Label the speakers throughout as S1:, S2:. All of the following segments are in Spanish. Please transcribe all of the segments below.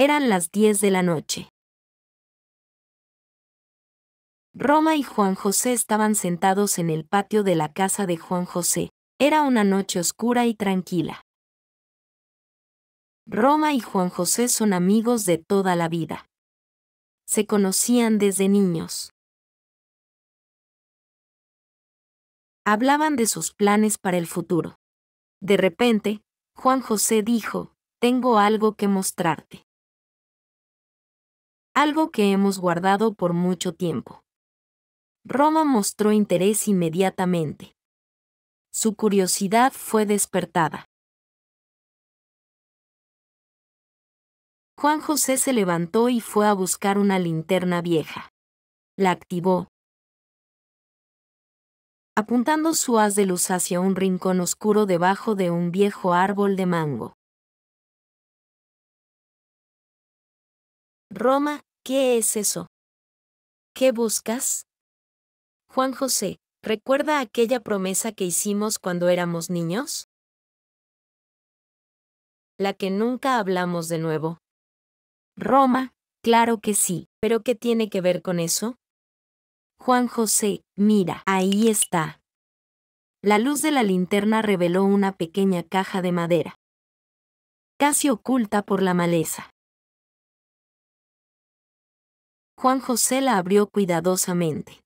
S1: Eran las 10 de la noche.
S2: Roma y Juan José estaban sentados en el patio de la casa de Juan José. Era una noche oscura y tranquila. Roma y Juan José son
S1: amigos de toda la vida. Se conocían desde niños. Hablaban de sus planes para el futuro.
S2: De repente, Juan José dijo, tengo algo que mostrarte algo que hemos guardado por mucho tiempo.
S1: Roma mostró interés inmediatamente. Su curiosidad fue despertada. Juan José se levantó y fue a buscar una linterna vieja. La activó. Apuntando su haz de luz hacia un rincón oscuro debajo de un viejo árbol de mango. Roma, ¿Qué es eso? ¿Qué buscas?
S2: Juan José, ¿recuerda aquella promesa que hicimos cuando éramos niños? La que nunca hablamos de nuevo. Roma, claro que sí, pero ¿qué tiene que ver con eso? Juan José, mira, ahí está. La luz de la linterna reveló una pequeña caja de madera, casi oculta por la maleza. Juan José la abrió cuidadosamente.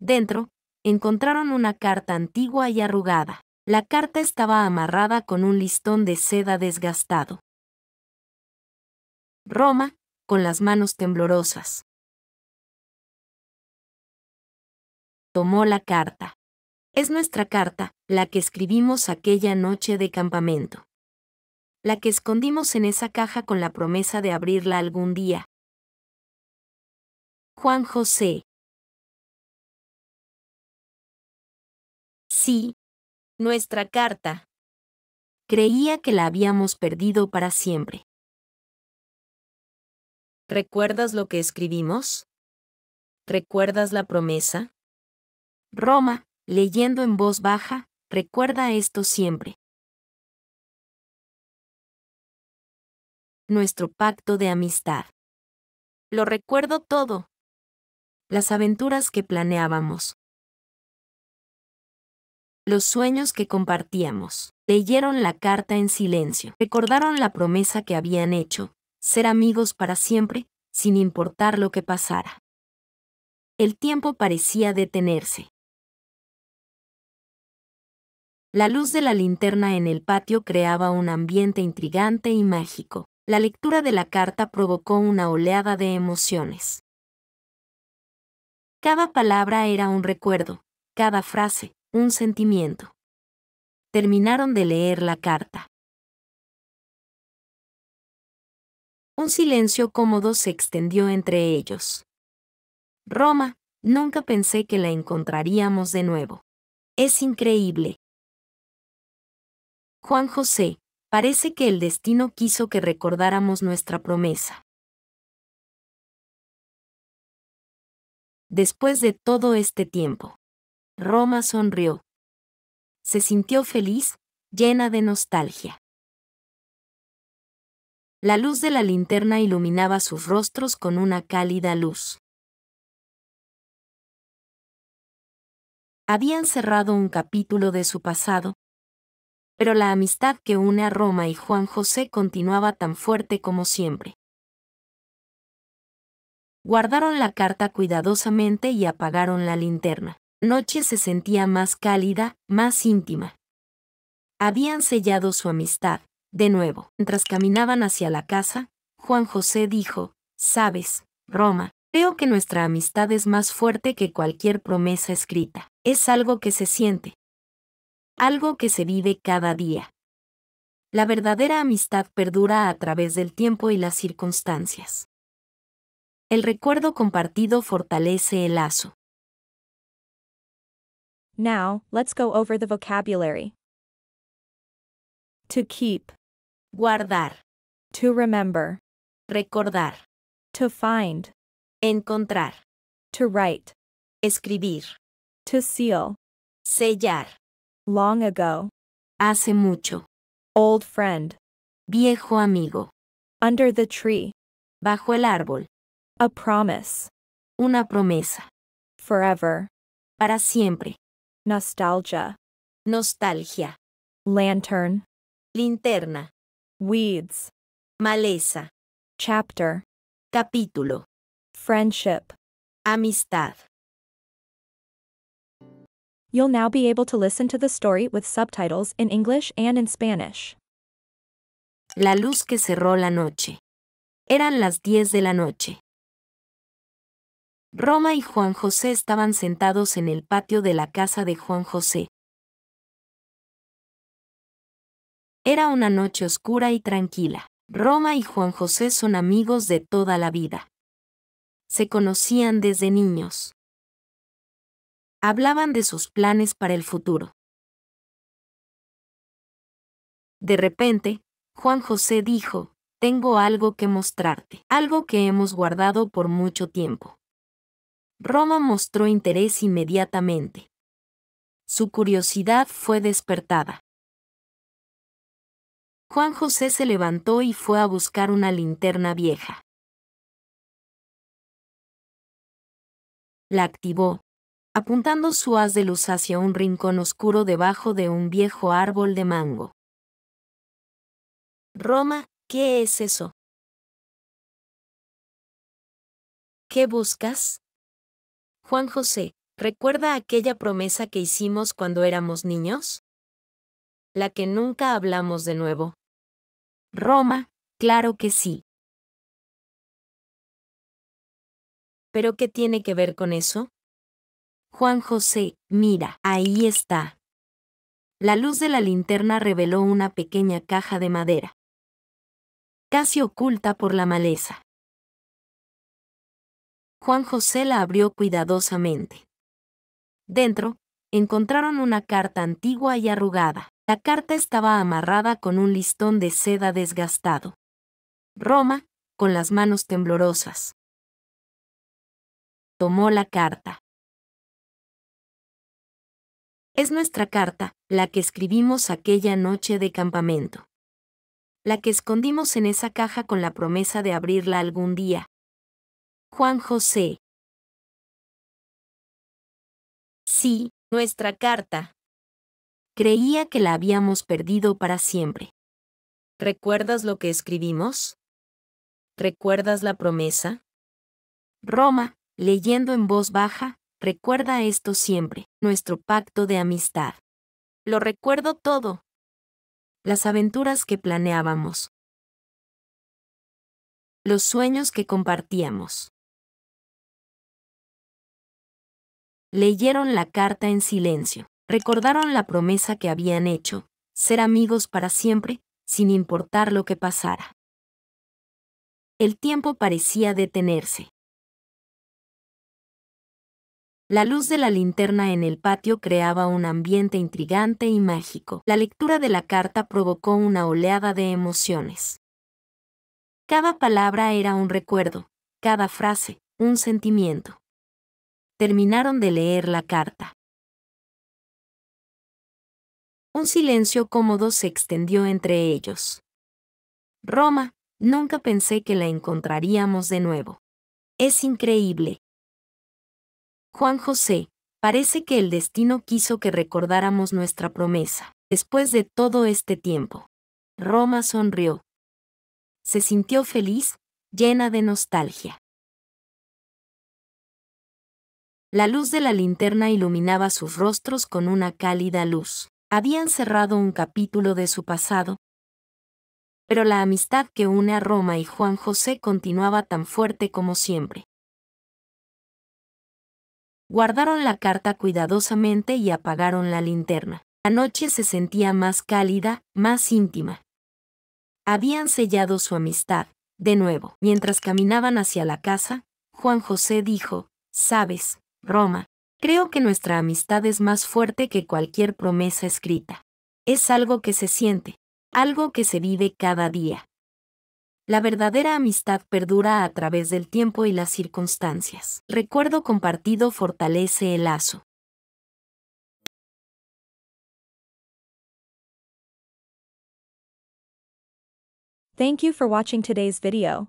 S2: Dentro, encontraron una carta antigua y arrugada. La carta estaba amarrada con un listón de seda desgastado.
S1: Roma, con las manos temblorosas. Tomó la carta. Es nuestra carta, la que
S2: escribimos aquella noche de campamento. La que escondimos en esa caja con la
S1: promesa de abrirla algún día, Juan José. Sí. Nuestra carta. Creía que la habíamos perdido para siempre.
S2: ¿Recuerdas lo que escribimos? ¿Recuerdas
S1: la promesa? Roma, leyendo en voz baja, recuerda esto siempre. Nuestro pacto de amistad. Lo recuerdo todo, las
S2: aventuras que planeábamos, los sueños que compartíamos. Leyeron la carta en silencio, recordaron la promesa que habían hecho, ser amigos para siempre, sin importar lo que pasara. El tiempo parecía detenerse. La luz de la linterna en el patio creaba un ambiente intrigante y mágico. La lectura de la carta provocó una oleada de emociones. Cada palabra era un recuerdo, cada frase, un sentimiento.
S1: Terminaron de leer la carta. Un silencio cómodo se extendió entre ellos. Roma,
S2: nunca pensé que la encontraríamos de nuevo. Es increíble.
S1: Juan José, parece que el destino quiso que recordáramos nuestra promesa. después de todo este tiempo. Roma sonrió. Se sintió
S2: feliz, llena de nostalgia. La luz de la linterna iluminaba sus rostros con una cálida luz. Habían cerrado un capítulo de su pasado, pero la amistad que une a Roma y Juan José continuaba tan fuerte como siempre. Guardaron la carta cuidadosamente y apagaron la linterna. Noche se sentía más cálida, más íntima. Habían sellado su amistad, de nuevo. Mientras caminaban hacia la casa, Juan José dijo, Sabes, Roma, creo que nuestra amistad es más fuerte que cualquier promesa escrita. Es algo que se siente. Algo que se vive cada día. La verdadera amistad perdura a través del tiempo y las circunstancias. El recuerdo compartido fortalece el lazo.
S3: Now, let's go over the vocabulary.
S1: To keep. Guardar. To remember. Recordar. To find. Encontrar. To write.
S3: Escribir. To seal. Sellar. Long ago. Hace mucho. Old friend. Viejo amigo. Under the tree. Bajo el árbol. A promise. Una promesa. Forever. Para siempre. Nostalgia. Nostalgia. Lantern. Linterna. Weeds. Maleza. Chapter. Capítulo. Friendship. Amistad. You'll now be able to listen to the story with subtitles in English and in Spanish. La luz que cerró la noche. Eran las 10 de la noche. Roma y Juan
S2: José estaban sentados en el patio de la casa de Juan José. Era una noche oscura y tranquila. Roma y Juan José son amigos de toda la vida. Se conocían desde niños.
S1: Hablaban de sus planes para el futuro. De repente, Juan José dijo, tengo algo
S2: que mostrarte, algo que hemos guardado por mucho tiempo. Roma mostró interés inmediatamente. Su curiosidad fue despertada.
S1: Juan José se levantó y fue a buscar una linterna vieja. La
S2: activó, apuntando su haz de luz hacia un rincón oscuro debajo de un viejo
S1: árbol de mango. Roma, ¿qué es eso? ¿Qué buscas?
S2: Juan José, ¿recuerda aquella promesa que hicimos cuando éramos niños?
S1: La que nunca hablamos de nuevo. Roma, claro que sí. ¿Pero qué tiene que ver con eso? Juan José, mira, ahí está. La luz de
S2: la linterna reveló una pequeña caja de madera, casi oculta por la maleza. Juan José la abrió cuidadosamente. Dentro, encontraron una carta antigua y arrugada. La carta estaba amarrada con un listón de seda desgastado. Roma,
S1: con las manos temblorosas. Tomó la carta. Es nuestra carta, la que escribimos
S2: aquella noche de campamento. La que escondimos en esa caja con la
S1: promesa de abrirla algún día, Juan José. Sí, nuestra carta. Creía que la
S2: habíamos perdido para siempre. ¿Recuerdas lo que escribimos? ¿Recuerdas la promesa? Roma, leyendo en voz baja, recuerda esto siempre, nuestro pacto de amistad. Lo recuerdo
S1: todo. Las aventuras que planeábamos. Los sueños que compartíamos.
S2: Leyeron la carta en silencio. Recordaron la promesa que habían hecho,
S1: ser amigos para siempre, sin importar lo que pasara. El tiempo parecía detenerse.
S2: La luz de la linterna en el patio creaba un ambiente intrigante y mágico. La lectura de la carta provocó una oleada de emociones. Cada palabra era un recuerdo, cada frase, un sentimiento terminaron de leer la carta. Un silencio cómodo se extendió entre ellos. Roma, nunca pensé que la encontraríamos de nuevo. Es increíble. Juan José, parece que el destino quiso que recordáramos nuestra promesa, después
S1: de todo este tiempo. Roma sonrió. Se sintió feliz, llena de nostalgia.
S2: La luz de la linterna iluminaba sus rostros con una cálida luz. Habían cerrado un capítulo de su pasado. Pero la amistad que une a Roma y Juan José continuaba tan fuerte como siempre. Guardaron la carta cuidadosamente y apagaron la linterna. La noche se sentía más cálida, más íntima. Habían sellado su amistad, de nuevo. Mientras caminaban hacia la casa, Juan José dijo, Sabes, Roma, creo que nuestra amistad es más fuerte que cualquier promesa escrita. Es algo que se siente, algo que se vive cada día. La verdadera amistad perdura a través del tiempo y las circunstancias. Recuerdo compartido
S1: fortalece el lazo. Thank you for watching today's video.